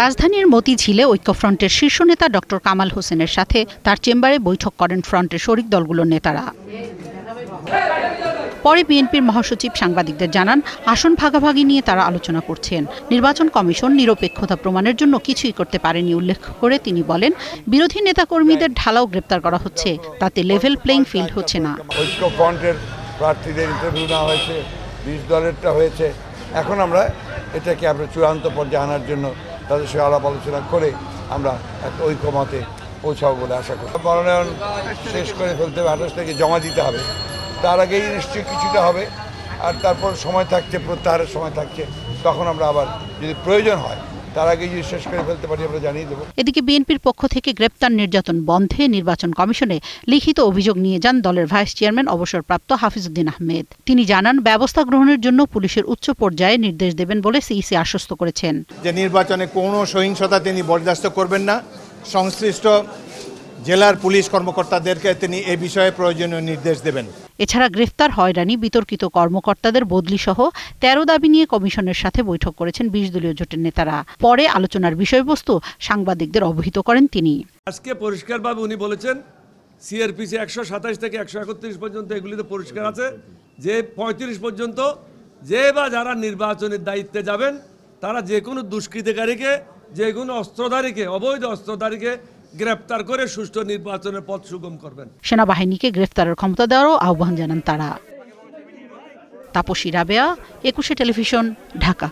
রাজধানীর মতিঝিলে ঐক্যফ্রন্টের শীর্ষ নেতা ডক্টর কামাল হোসেনের সাথে তার চেম্বারে বৈঠক করেন ফ্রন্টের শরিক দলগুলোর নেতারা পরে বিএনপির মহাসচিব সাংবাদিকদের জানান আসন ভাগাভাগি নিয়ে তারা আলোচনা করছেন নির্বাচন কমিশন নিরপেক্ষতা প্রমাণের জন্য কিছুই করতে পারেনি উল্লেখ করে তিনি বলেন বিরোধী নেতাকর্মীদের ঢালাও গ্রেপ্তার করা হচ্ছে তাতে লেভেল প্লেইং ফিল্ড হচ্ছে না ঐক্যফ্রন্টের প্রার্থীদের ইন্টারভিউ নেওয়া হয়েছে বিশ দলেরটা হয়েছে এখন আমরা এটাকে আমরা চূড়ান্ত পর্যায়ে আনার জন্য তাদের সঙ্গে আলাপ আলোচনা করে আমরা এক ঐক্যমতে পৌঁছাবো বলে আশা করি মনোনয়ন শেষ করে ফেলতে হবে আঠাশ তারিখে জমা দিতে হবে তার আগেই নিশ্চয়ই কিছুটা হবে আর তারপর সময় থাকছে প্রত্যাহারের সময় থাকছে তখন আমরা আবার যদি প্রয়োজন হয় এদিকে বিএনপির পক্ষ থেকে গ্রেপ্তার নির্যাতন বন্ধে নির্বাচন কমিশনে লিখিত অভিযোগ নিয়ে যান দলের ভাইস চেয়ারম্যান অবসরপ্রাপ্ত হাফিজউদ্দিন আহমেদ তিনি জানান ব্যবস্থা গ্রহণের জন্য পুলিশের উচ্চ পর্যায়ে নির্দেশ দেবেন বলে সিইসি আশ্বস্ত করেছেন যে নির্বাচনে কোনো সহিংসতা তিনি বরদাস্ত করবেন না সংশ্লিষ্ট জেলার পুলিশ কর্মকর্তাদেরকে তিনি এ বিষয়ে প্রয়োজনীয় নির্দেশ দেবেন এছাড়া গ্রেফতার হয়রানি বিতর্কিত কর্মকর্তাদের বদলি সহ তেরো দাবি নিয়ে কমিশনের সাথে বৈঠক করেছেন বিশ দলীয় জোটের নেতারা পরে আলোচনার বিষয়বস্তু সাংবাদিকদের অবহিত করেন তিনি আজকে পরিষ্কারভাবে উনি বলেছেন সিআরপিসি একশো সাতাশ থেকে একশো একত্রিশ পর্যন্ত এগুলিতে পরিষ্কার আছে যে পঁয়ত্রিশ পর্যন্ত যে বা যারা নির্বাচনের দায়িত্বে যাবেন তারা যে কোনো দুষ্কৃতিকারীকে যে কোনো অস্ত্রধারীকে অবৈধ অস্ত্রধারীকে গ্রেপ্তার করে সুষ্ঠু নির্বাচনের পথ সুগম করবেন সেনাবাহিনীকে গ্রেফতারের ক্ষমতা দেওয়ারও আহ্বান জানান তারা তাপসী রাবেয়া একুশে টেলিভিশন ঢাকা